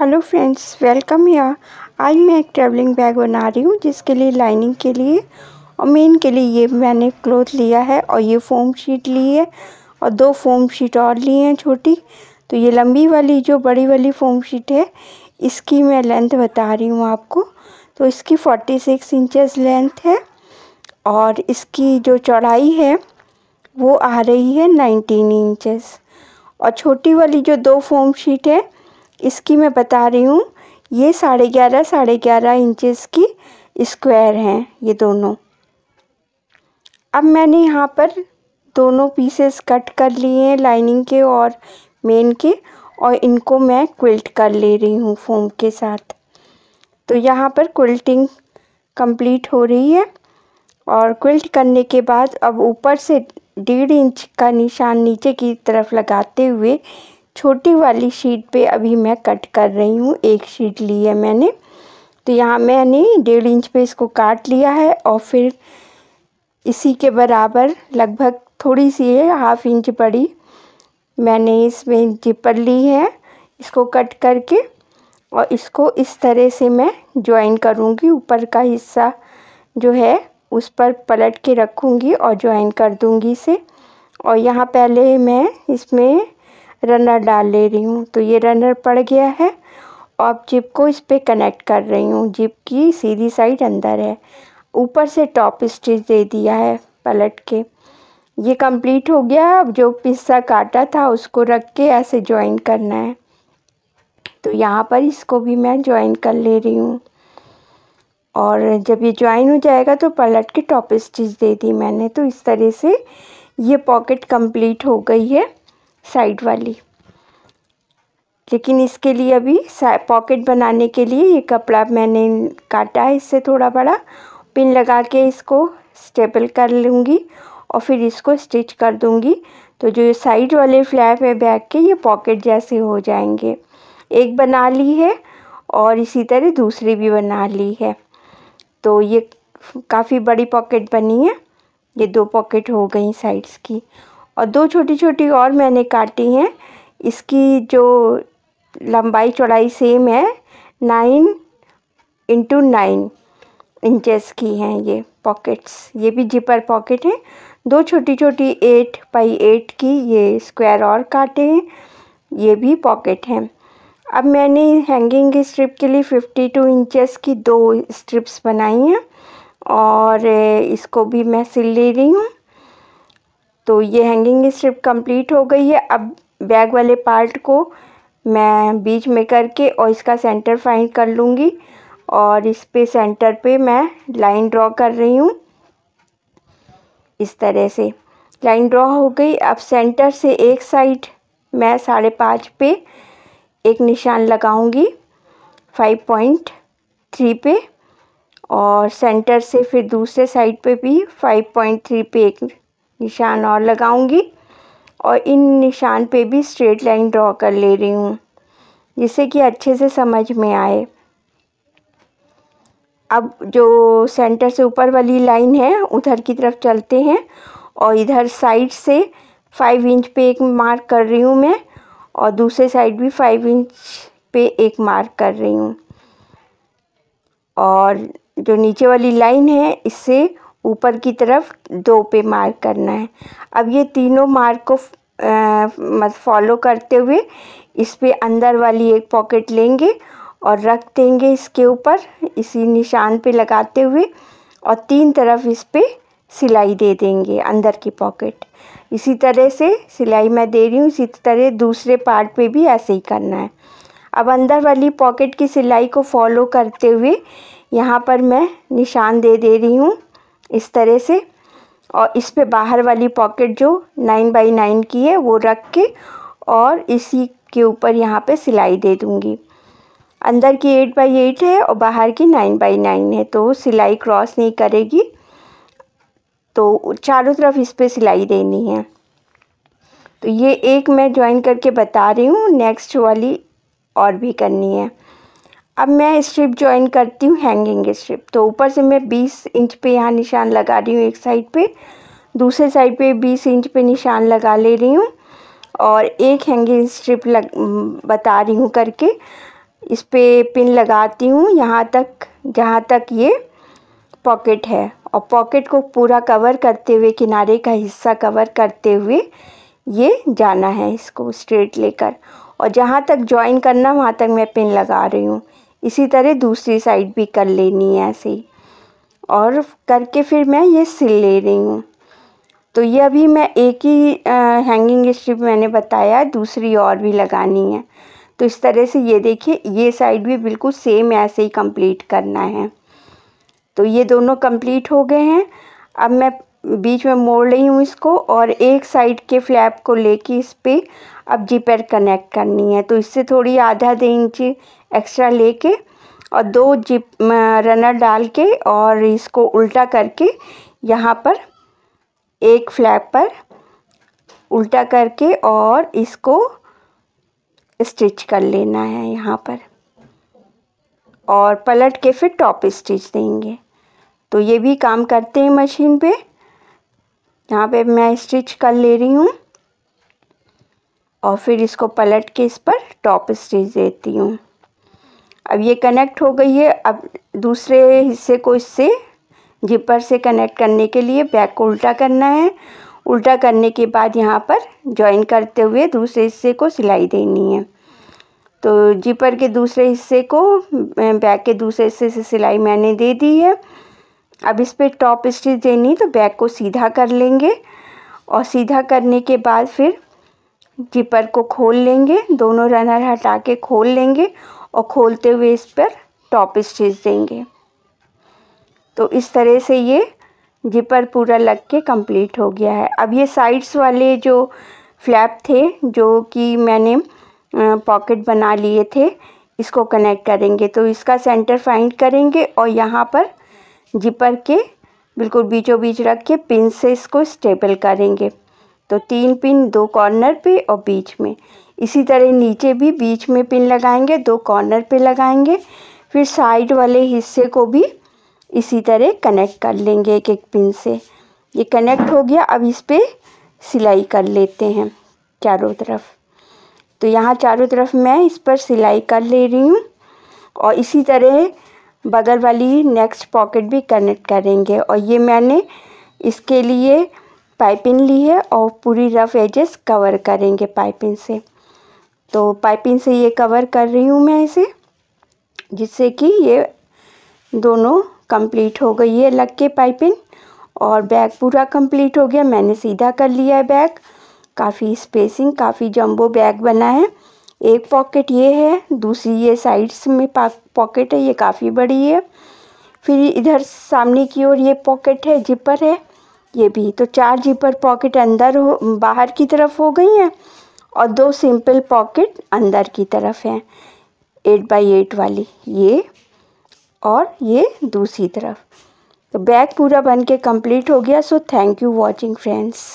hello friends welcome या आज मैं एक ट्रैवलिंग बैग बना रही हूँ जिसके लिए लाइनिंग के लिए और मेन के लिए ये मैंने क्लोथ लिया है और ये फोम शीट ली है और दो फोम शीट और ली हैं छोटी तो ये लंबी वाली जो बड़ी वाली फोम शीट है इसकी मैं लेंथ बता रही हूँ आपको तो इसकी फोर्टी सिक्स इंचज़ लेंथ है और इसकी जो चौड़ाई है वो आ रही है नाइनटीन इंचज़ और छोटी वाली जो दो फोम शीट है इसकी मैं बता रही हूँ ये साढ़े ग्यारह साढ़े ग्यारह इंचेस की स्क्वायर हैं ये दोनों अब मैंने यहाँ पर दोनों पीसेस कट कर लिए हैं लाइनिंग के और मेन के और इनको मैं क्विल्ट कर ले रही हूँ फोम के साथ तो यहाँ पर क्विल्टिंग कंप्लीट हो रही है और क्विल्ट करने के बाद अब ऊपर से डेढ़ इंच का निशान नीचे की तरफ लगाते हुए छोटी वाली शीट पे अभी मैं कट कर रही हूँ एक शीट ली है मैंने तो यहाँ मैंने डेढ़ इंच पे इसको काट लिया है और फिर इसी के बराबर लगभग थोड़ी सी है हाफ इंच पड़ी मैंने इसमें जिपर ली है इसको कट करके और इसको इस तरह से मैं ज्वाइन करूँगी ऊपर का हिस्सा जो है उस पर पलट के रखूँगी और ज्वाइन कर दूँगी इसे और यहाँ पहले मैं इसमें रनर डाल ले रही हूँ तो ये रनर पड़ गया है और जिप को इस पर कनेक्ट कर रही हूँ जिप की सीधी साइड अंदर है ऊपर से टॉप स्टिच दे दिया है पलट के ये कंप्लीट हो गया अब जो पिस्सा काटा था उसको रख के ऐसे ज्वाइन करना है तो यहाँ पर इसको भी मैं ज्वाइन कर ले रही हूँ और जब ये ज्वाइन हो जाएगा तो पलट के टॉप स्टिच दे दी मैंने तो इस तरह से ये पॉकेट कंप्लीट हो गई है साइड वाली लेकिन इसके लिए अभी पॉकेट बनाने के लिए ये कपड़ा मैंने काटा है इससे थोड़ा बड़ा पिन लगा के इसको स्टेपल कर लूँगी और फिर इसको स्टिच कर दूँगी तो जो ये साइड वाले फ्लैप है बैग के ये पॉकेट जैसे हो जाएंगे एक बना ली है और इसी तरह दूसरी भी बना ली है तो ये काफ़ी बड़ी पॉकेट बनी है ये दो पॉकेट हो गई साइड्स की और दो छोटी छोटी और मैंने काटी हैं इसकी जो लंबाई चौड़ाई सेम है नाइन इंटू नाइन इंचेस की हैं ये पॉकेट्स ये भी जिपर पॉकेट हैं दो छोटी छोटी एट बाई एट की ये स्क्वायर और काटे हैं ये भी पॉकेट हैं अब मैंने हैंगिंग स्ट्रिप के लिए फिफ्टी टू इंचेस की दो स्ट्रिप्स बनाई हैं और इसको भी मैं सिल ले रही हूँ तो ये हैंगिंग स्ट्रिप कंप्लीट हो गई है अब बैग वाले पार्ट को मैं बीच में करके और इसका सेंटर फाइंड कर लूँगी और इस पे सेंटर पे मैं लाइन ड्रॉ कर रही हूँ इस तरह से लाइन ड्रॉ हो गई अब सेंटर से एक साइड मैं साढ़े पाँच पे एक निशान लगाऊंगी फाइव पॉइंट थ्री पे और सेंटर से फिर दूसरे साइड पे भी फाइव पॉइंट थ्री पे एक निशान और लगाऊंगी और इन निशान पे भी स्ट्रेट लाइन ड्रॉ कर ले रही हूँ जिससे कि अच्छे से समझ में आए अब जो सेंटर से ऊपर वाली लाइन है उधर की तरफ चलते हैं और इधर साइड से फाइव इंच पे एक मार्क कर रही हूँ मैं और दूसरे साइड भी फाइव इंच पे एक मार्क कर रही हूँ और जो नीचे वाली लाइन है इससे ऊपर की तरफ दो पे मार्क करना है अब ये तीनों मार्क को मत फॉलो करते हुए इस पर अंदर वाली एक पॉकेट लेंगे और रख देंगे इसके ऊपर इसी निशान पे लगाते हुए और तीन तरफ इस पर सिलाई दे देंगे अंदर की पॉकेट इसी तरह से सिलाई मैं दे रही हूँ इसी तरह दूसरे पार्ट पे भी ऐसे ही करना है अब अंदर वाली पॉकेट की सिलाई को फॉलो करते हुए यहाँ पर मैं निशान दे दे रही हूँ इस तरह से और इस पे बाहर वाली पॉकेट जो नाइन बाई नाइन की है वो रख के और इसी के ऊपर यहाँ पे सिलाई दे दूँगी अंदर की एट बाई एट है और बाहर की नाइन बाई नाइन है तो सिलाई क्रॉस नहीं करेगी तो चारों तरफ इस पर सिलाई देनी है तो ये एक मैं ज्वाइन करके बता रही हूँ नेक्स्ट वाली और भी करनी है अब मैं स्ट्रिप ज्वाइन करती हूँ हैंगिंग स्ट्रिप तो ऊपर से मैं 20 इंच पे यहाँ निशान लगा रही हूँ एक साइड पे दूसरे साइड पे 20 इंच पे निशान लगा ले रही हूँ और एक हैंगिंग स्ट्रिप लग बता रही हूँ करके इस पर पिन लगाती हूँ यहाँ तक जहाँ तक ये पॉकेट है और पॉकेट को पूरा कवर करते हुए किनारे का हिस्सा कवर करते हुए ये जाना है इसको स्ट्रेट लेकर और जहाँ तक ज्वाइन करना वहाँ तक मैं पिन लगा रही हूँ इसी तरह दूसरी साइड भी कर लेनी है ऐसे ही और करके फिर मैं ये सिल ले रही हूँ तो ये अभी मैं एक ही आ, हैंगिंग स्ट्रिप मैंने बताया दूसरी और भी लगानी है तो इस तरह से ये देखिए ये साइड भी बिल्कुल सेम ऐसे ही कंप्लीट करना है तो ये दोनों कंप्लीट हो गए हैं अब मैं बीच में मोड़ रही हूँ इसको और एक साइड के फ्लैप को लेके इस पर अब जिपर कनेक्ट करनी है तो इससे थोड़ी आधा आधे इंच एक्स्ट्रा लेके और दो जिप रनर डाल के और इसको उल्टा करके यहाँ पर एक फ्लैप पर उल्टा करके और इसको स्टिच कर लेना है यहाँ पर और पलट के फिर टॉप स्टिच देंगे तो ये भी काम करते हैं मशीन पे यहाँ पे मैं स्टिच कर ले रही हूँ और फिर इसको पलट के इस पर टॉप स्टिच देती हूँ अब ये कनेक्ट हो गई है अब दूसरे हिस्से को इससे जिपर से कनेक्ट करने के लिए बैग को उल्टा करना है उल्टा करने के बाद यहाँ पर जॉइन करते हुए दूसरे हिस्से को सिलाई देनी है तो जिपर के दूसरे हिस्से को बैग के दूसरे हिस्से से सिलाई मैंने दे दी है अब इस पर टॉप स्टिच देनी तो बैग को सीधा कर लेंगे और सीधा करने के बाद फिर जिपर को खोल लेंगे दोनों रनर हटा के खोल लेंगे और खोलते हुए इस पर टॉप स्टिच देंगे तो इस तरह से ये जिपर पूरा लग के कंप्लीट हो गया है अब ये साइड्स वाले जो फ्लैप थे जो कि मैंने पॉकेट बना लिए थे इसको कनेक्ट करेंगे तो इसका सेंटर फाइंड करेंगे और यहाँ पर जिपर के बिल्कुल बीचों बीच रख के पिन से इसको स्टेबल करेंगे तो तीन पिन दो कॉर्नर पे और बीच में इसी तरह नीचे भी बीच में पिन लगाएंगे दो कॉर्नर पे लगाएंगे फिर साइड वाले हिस्से को भी इसी तरह कनेक्ट कर लेंगे एक एक पिन से ये कनेक्ट हो गया अब इस पर सिलाई कर लेते हैं चारों तरफ तो यहाँ चारों तरफ मैं इस पर सिलाई कर ले रही हूँ और इसी तरह बगल वाली नेक्स्ट पॉकेट भी कनेक्ट करेंगे और ये मैंने इसके लिए पाइपिंग ली है और पूरी रफ एजेस कवर करेंगे पाइपिंग से तो पाइपिंग से ये कवर कर रही हूँ मैं इसे जिससे कि ये दोनों कंप्लीट हो गई है लग के पाइपिंग और बैग पूरा कंप्लीट हो गया मैंने सीधा कर लिया है बैग काफ़ी स्पेसिंग काफ़ी जंबो बैग बना है एक पॉकेट ये है दूसरी ये साइड्स में पॉकेट है ये काफ़ी बड़ी है फिर इधर सामने की ओर ये पॉकेट है जिपर है ये भी तो चार जिपर पॉकेट अंदर हो बाहर की तरफ हो गई हैं और दो सिंपल पॉकेट अंदर की तरफ हैं एट बाई एट वाली ये और ये दूसरी तरफ तो बैग पूरा बन के कम्प्लीट हो गया so thank you watching friends